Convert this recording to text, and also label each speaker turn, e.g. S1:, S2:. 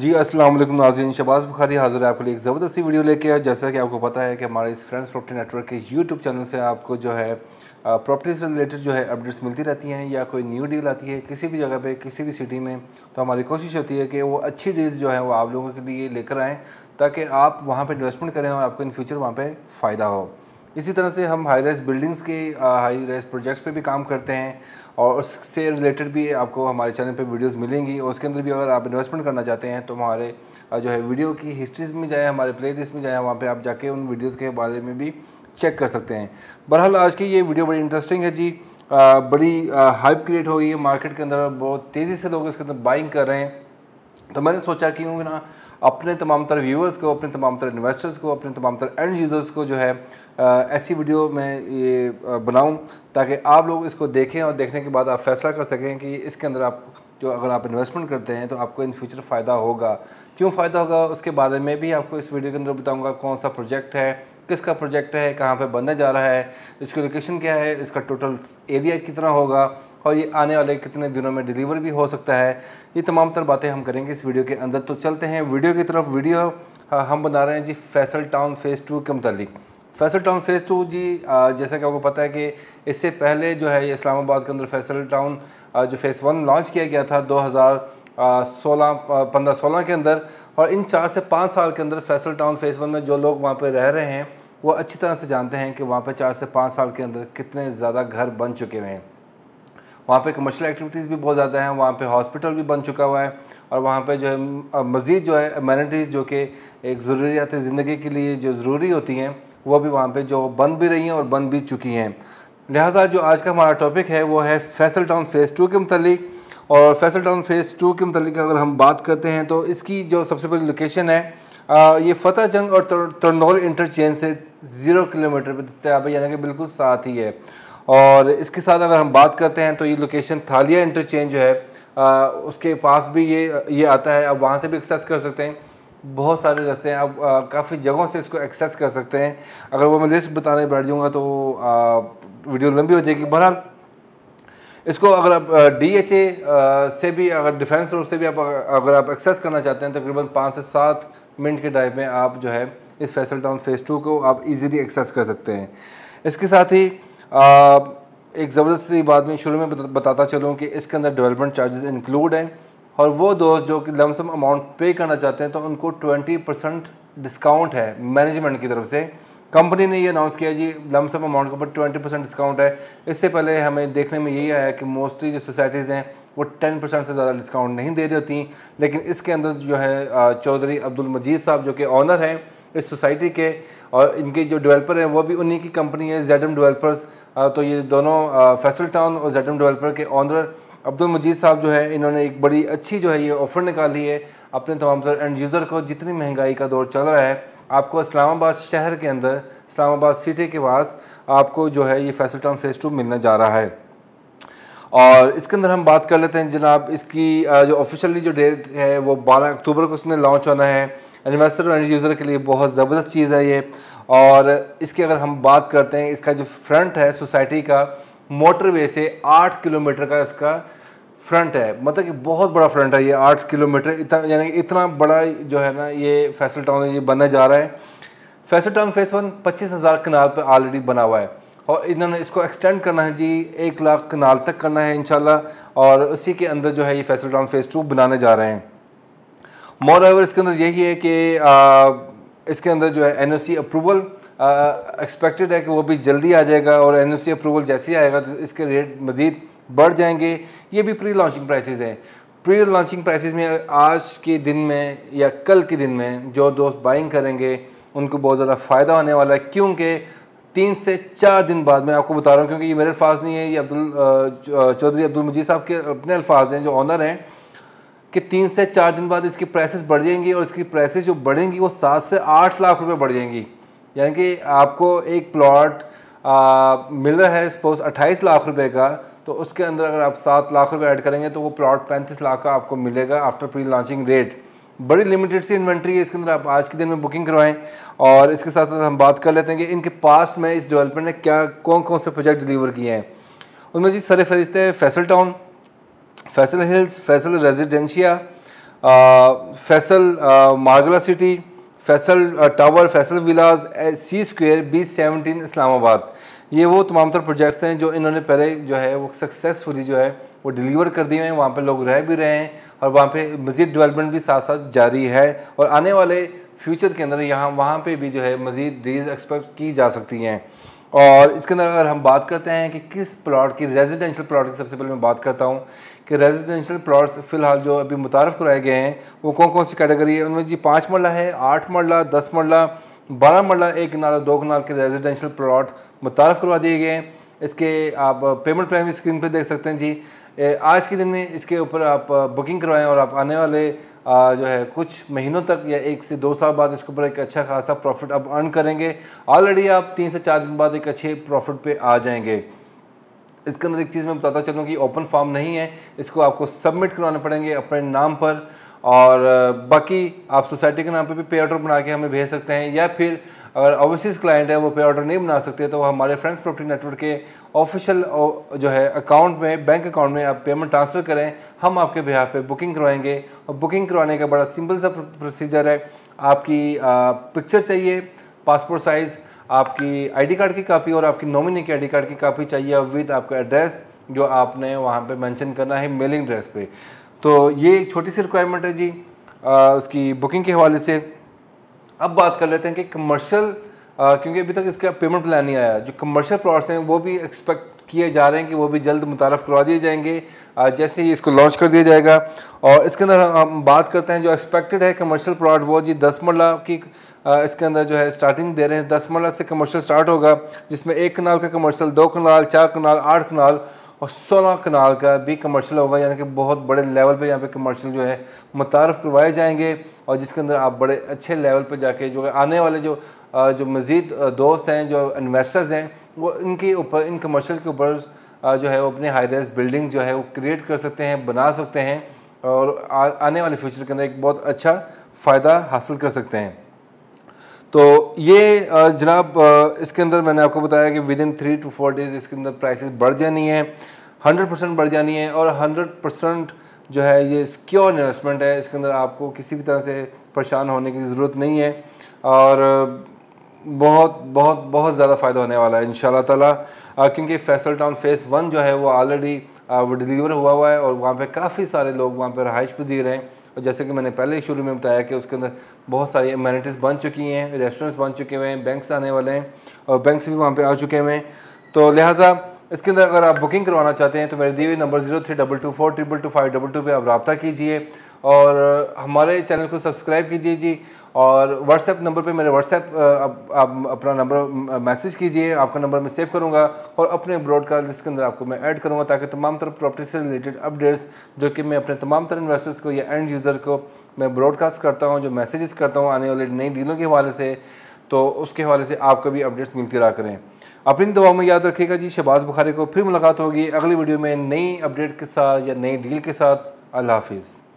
S1: जी अस्सलाम वालेकुम नाजीन शबाज बुखारी हाजिर आपके लिए एक ज़बरदस्ती वीडियो लेके आया जैसा कि आपको पता है कि हमारे इस फ्रेंड्स प्रॉपर्टी नेटवर्क के यूट्यूब चैनल से आपको जो है प्रॉपर्टी से रिलेटेड जो है अपडेट्स मिलती रहती हैं या कोई न्यू डील आती है किसी भी जगह पे किसी भी सिटी में तो हमारी कोशिश होती है कि वो अच्छी डील्स जो है वो आप लोगों के लिए लेकर आएँ ताकि आप वहाँ पर इन्वेस्टमेंट करें और आपको इन फ्यूचर वहाँ पर फ़ायदा हो इसी तरह से हम हाई राइज बिल्डिंग्स के हाई राइज प्रोजेक्ट्स पे भी काम करते हैं और उससे रिलेटेड भी आपको हमारे चैनल पे वीडियोस मिलेंगी और उसके अंदर भी अगर आप इन्वेस्टमेंट करना चाहते हैं तो हमारे जो है वीडियो की हिस्ट्रीज में जाएँ हमारे प्ले लिस्ट में जाएँ वहाँ पर आप जाके उन वीडियोज़ के बारे में भी चेक कर सकते हैं बहरहाल आज की ये वीडियो बड़ी इंटरेस्टिंग है जी बड़ी हाइप क्रिएट हो गई है मार्केट के अंदर बहुत तेज़ी से लोग इसके अंदर बाइंग कर रहे हैं तो मैंने सोचा कि ना अपने तमाम तर व्यूअर्स को अपने तमाम तर इन्वेस्टर्स को अपने तमाम तर एंड यूज़र्स को जो है ऐसी वीडियो में ये बनाऊँ ताकि आप लोग इसको देखें और देखने के बाद आप फैसला कर सकें कि इसके अंदर आप जो अगर आप इन्वेस्टमेंट करते हैं तो आपको इन फ्यूचर फ़ायदा होगा क्यों फ़ायदा होगा उसके बारे में भी आपको इस वीडियो के अंदर बताऊँगा कौन सा प्रोजेक्ट है किसका प्रोजेक्ट है कहाँ पे बनने जा रहा है इसकी लोकेशन क्या है इसका टोटल एरिया कितना होगा और ये आने वाले कितने दिनों में डिलीवर भी हो सकता है ये तमाम तर बातें हम करेंगे इस वीडियो के अंदर तो चलते हैं वीडियो की तरफ वीडियो हाँ, हम बना रहे हैं जी फैसल टाउन फ़ेज़ टू के मतलब फैसल टाउन फ़ेज़ टू जी जैसा कि आपको पता है कि इससे पहले जो है इस्लामाबाद के अंदर फैसल टाउन जो फ़ेज़ वन लॉन्च किया गया था दो सोलह पंद्रह सोलह के अंदर और इन चार से पाँच साल के अंदर फैसल टाउन फ़ेज़ वन में जो लोग वहाँ पर रह रहे हैं वो अच्छी तरह से जानते हैं कि वहाँ पर चार से पाँच साल के अंदर कितने ज़्यादा घर बन चुके हुए हैं वहाँ पे कमर्शियल एक्टिविटीज़ भी बहुत ज़्यादा हैं वहाँ पे हॉस्पिटल भी बन चुका हुआ है और वहाँ पे जो है मज़ीद जो है अमेनिटीज़ जो कि एक ज़रूरियात ज़िंदगी के लिए जो ज़रूरी होती हैं वो भी वहाँ पर जो बन भी रही हैं और बन भी चुकी हैं लिहाजा जो आज का हमारा टॉपिक है वो है फैसल टाउन फ़ेज़ टू के मतलब और फैसल टाउन फ़ेज़ टू के मतलब अगर हम बात करते हैं तो इसकी जो सबसे बड़ी लोकेशन है आ, ये फतेह जंग और तरनौल इंटरचेंज से ज़ीरो किलोमीटर पर दस्तियाब है यानी कि बिल्कुल साथ ही है और इसके साथ अगर हम बात करते हैं तो ये लोकेशन थालिया इंटरचेंज जो है आ, उसके पास भी ये ये आता है आप वहाँ से भी एक्सेस कर सकते हैं बहुत सारे रास्ते हैं आप काफ़ी जगहों से इसको एक्सेस कर सकते हैं अगर वो मैं लिस्ट बताने बैठ जाऊँगा तो आ, वीडियो लंबी हो जाएगी बहरहाल इसको अगर आप डी एच ए से भी अगर डिफेंस रोड से भी आप अगर आप एक्सेस करना चाहते हैं तकरीबन तो पाँच से सात मिनट के ड्राइव में आप जो है इस फैसल टाउन फेज़ टू को आप इजीली एक्सेस कर सकते हैं इसके साथ ही एक ज़बरदस्त सी बात में शुरू में बताता चलूँ कि इसके अंदर डेवलपमेंट चार्जेस इंक्लूड हैं और वो दोस्त जो कि लमसम अमाउंट पे करना चाहते हैं तो उनको 20 परसेंट डिस्काउंट है मैनेजमेंट की तरफ से कंपनी ने ये अनाउंस किया जी लमसम अमाउंट के ऊपर 20 परसेंट डिस्काउंट है इससे पहले हमें देखने में यही आया कि मोस्टली जो सोसाइटीज़ हैं वो 10 परसेंट से ज़्यादा डिस्काउंट नहीं दे रही होती लेकिन इसके अंदर जो है चौधरी अब्दुल मजीद साहब जो कि ऑनर हैं इस सोसाइटी के और इनके जो डिवेलपर हैं वो भी उन्हीं की कंपनी है जेड एम डेवलपर्स तो ये दोनों फैसल टाउन और जेटम डेवलपर के ऑनर अब्दुल मजीद साहब जो है इन्होंने एक बड़ी अच्छी जो है ये ऑफ़र निकाली है अपने तमाम तर एंड यूज़र को जितनी महंगाई का दौर चल रहा है आपको इस्लामाबाद शहर के अंदर इस्लामाबाद सिटी के पास आपको जो है ये फैसल टाउन फेस टू मिलने जा रहा है और इसके अंदर हम बात कर लेते हैं जनाब इसकी जो ऑफिशियली जो डेट है वो 12 अक्टूबर को उसने लॉन्च होना है इन्वेस्टर और एंड यूज़र के लिए बहुत ज़बरदस्त चीज़ है ये और इसकी अगर हम बात करते हैं इसका जो फ्रंट है सोसाइटी का मोटरवे से आठ किलोमीटर का इसका फ्रंट है मतलब कि बहुत बड़ा फ्रंट है ये आठ किलोमीटर इतना यानी इतना बड़ा जो है ना ये फैसल टाउन ये बनने जा रहा है फैसल टाउन फेस वन पच्चीस हज़ार कनाल पर ऑलरेडी बना हुआ है और इन्होंने इसको एक्सटेंड करना है जी एक लाख कनाल तक करना है इन और उसी के अंदर जो है ये फैसल टाउन फेज़ टू बनाने जा रहे हैं मॉर ओवर इसके अंदर यही है कि इसके अंदर जो है एन अप्रूवल एक्सपेक्टेड है कि वो भी जल्दी आ जाएगा और एन अप्रूवल जैसे ही आएगा तो इसके रेट मज़ीद बढ़ जाएंगे ये भी प्री लॉन्चिंग प्राइसेस हैं प्री लॉन्चिंग प्राइसेस में आज के दिन में या कल के दिन में जो दोस्त बाइंग करेंगे उनको बहुत ज़्यादा फ़ायदा होने वाला है क्योंकि तीन से चार दिन बाद मैं आपको बता रहा हूँ क्योंकि ये मेरे अल्फाज नहीं है ये अब्दुल चौधरी अब्दुल मजीद साहब के अपने अल्फाज हैं जो ऑनर हैं कि तीन से चार दिन बाद इसकी प्राइसेस बढ़ जाएंगी और इसकी प्राइसेस जो बढ़ेंगी वो सात से आठ लाख रुपए बढ़ जाएंगी यानी कि आपको एक प्लॉट मिल रहा है सपोज अट्ठाईस लाख रुपए का तो उसके अंदर अगर आप सात लाख रुपए ऐड करेंगे तो वो प्लॉट पैंतीस लाख का आपको मिलेगा आफ्टर प्री लॉन्चिंग रेट बड़ी लिमिटेड सी इन्वेंट्री है इसके अंदर आप आज के दिन में बुकिंग करवाएं और इसके साथ साथ हम बात कर लेते हैं कि इनके पास्ट में इस डेवलपमेंट ने क्या कौन कौन से प्रोजेक्ट डिलीवर किए हैं उनमें जी सर फहरिस्त है Faisal town Faisal hills Faisal residencia Faisal Margalla city Faisal tower Faisal villas C square B seventeen Islamabad ये वो तमाम तर प्रोजेक्ट्स हैं जो इन्होंने पहले जो है वो सक्सेसफुली जो है वो डिलीवर कर दिए हैं वहाँ पर लोग रह भी रहे हैं और वहाँ पे मज़ीद डेवलपमेंट भी साथ साथ जारी है और आने वाले फ्यूचर के अंदर यहाँ वहाँ पे भी जो है मज़ीद डीज एक्सपेक्ट की जा सकती हैं और इसके अंदर अगर हम बात करते हैं कि किस प्लॉट की रेजिडेंशियल प्लॉट की सबसे पहले मैं बात करता हूँ कि रेजिडेंशियल प्लॉट्स फ़िलहाल जो अभी मुतारफ़ कराए गए हैं वो कौन कौन सी कैटेगरी है उनमें जी पाँच मरला है आठ मरला दस मरला बारह मरला एक किनार दो किनार के रेजिडेंशियल प्लॉट मुतारफ़ करवा दिए गए हैं इसके आप पेमेंट प्लान भी स्क्रीन पर देख सकते हैं जी आज के दिन में इसके ऊपर आप बुकिंग करवाएँ और आप आने वाले आ, जो है कुछ महीनों तक या एक से दो साल बाद इसके ऊपर एक अच्छा खासा प्रॉफिट आप अर्न करेंगे ऑलरेडी आप तीन से चार दिन बाद एक अच्छे प्रॉफिट पे आ जाएंगे इसके अंदर एक चीज़ मैं बताता चलूँ कि ओपन फॉर्म नहीं है इसको आपको सबमिट करवाने पड़ेंगे अपने नाम पर और बाकी आप सोसाइटी के नाम पर भी पे ऑर्डर बना के हमें भेज सकते हैं या फिर अगर ओवरसीज़ क्लाइंट है वो पे ऑर्डर नहीं बना सकते तो वो हमारे फ्रेंड्स प्रॉपर्टी नेटवर्क के ऑफिशियल जो है अकाउंट में बैंक अकाउंट में आप पेमेंट ट्रांसफ़र करें हम आपके बिहार पे बुकिंग करवाएंगे और बुकिंग करवाने का बड़ा सिंपल सा प्रोसीजर है आपकी पिक्चर चाहिए पासपोर्ट साइज़ आपकी आईडी कार्ड की कापी और आपकी नॉमिनी की आईडी कार्ड की कापी चाहिए विद आपका एड्रेस जो आपने वहाँ पे मेंशन करना है मेलिंग एड्रेस पे तो ये एक छोटी सी रिक्वायरमेंट है जी आ, उसकी बुकिंग के हवाले से अब बात कर लेते हैं कि कमर्शियल क्योंकि अभी तक इसका पेमेंट प्लान नहीं आया जो कमर्शियल प्लॉट्स हैं वो भी एक्सपेक्ट किए जा रहे हैं कि वो भी जल्द मुतारफ़ करवा दिए जाएंगे जैसे ही इसको लॉन्च कर दिया जाएगा और इसके अंदर हम बात करते हैं जो एक्सपेक्टेड है कमर्शियल प्लॉट वो जी दस मरला की इसके अंदर जो है स्टार्टिंग दे रहे हैं दस मरला से कमर्शियल स्टार्ट होगा जिसमें एक कनाल का कमर्शियल दो कनाल चार कनाल आठ कनाल और सोलह कनाल का भी कमर्शियल होगा यानी कि बहुत बड़े लेवल पर यहाँ पर कमर्शियल जो है मुतारफ़ करवाए जाएंगे और जिसके अंदर आप बड़े अच्छे लेवल पर जाके जो आने वाले जो जो मज़ीद दोस्त हैं जो इन्वेस्टर्स हैं वो इनके ऊपर इन कमर्शल के ऊपर जो है वो अपने हाई रेस बिल्डिंग्स जो है वो क्रिएट कर सकते हैं बना सकते हैं और आने वाले फ्यूचर के अंदर एक बहुत अच्छा फ़ायदा हासिल कर सकते हैं तो ये जनाब इसके अंदर मैंने आपको बताया कि within three two four days इसके अंदर प्राइसेस बढ़ जानी है हंड्रेड परसेंट बढ़ जानी है और हंड्रेड परसेंट जो है ये सिक्योर इन्वेस्टमेंट है इसके अंदर आपको किसी भी तरह से परेशान होने की ज़रूरत नहीं है और बहुत बहुत बहुत ज़्यादा फ़ायदा होने वाला है इन ताला क्योंकि फैसल टाउन फेज़ वन जो है वो ऑलरेडी वो डिलीवर हुआ हुआ है और वहाँ पे काफ़ी सारे लोग वहाँ पे रहाइश पजीर हैं और जैसे कि मैंने पहले शुरू में बताया कि उसके अंदर बहुत सारी अमेनिटीज़ बन चुकी हैं रेस्टोरेंट्स बन चुके हुए हैं बैंक्स आने वाले हैं और बैंक्स भी वहाँ पर आ चुके हुए हैं तो लिहाजा इसके अंदर अगर आप बुकिंग करवाना चाहते हैं तो मेरे दिए हुए number zero three double two four triple two five double two पर आप रबा कीजिए और हमारे चैनल को सब्सक्राइब कीजिए जी और व्हाट्सएप नंबर पे मेरे व्हाट्सएप आप, अपना नंबर मैसेज कीजिए आपका नंबर मैं सेव करूँगा और अपने ब्रॉडकास्ट जिसके अंदर आपको मैं ऐड करूँगा ताकि तमाम तरह प्रॉपर्टी से रिलेटेड अपडेट्स जो कि मैं अपने तमाम तरह इन्वेस्टर्स को या एंड यूज़र को मैं ब्रॉडकास्ट करता हूँ जो मैसेज करता हूँ आने वाले नई डीलों के हवाले से तो उसके हवाले से आपको भी अपडेट्स मिलती रहा करें अपनी दवाओं में याद रखिएगा जी शबाज बुखारी को फिर मुलाकात होगी अगली वीडियो में नई अपडेट के साथ या नई डील के साथ अल्लाह हाफिज़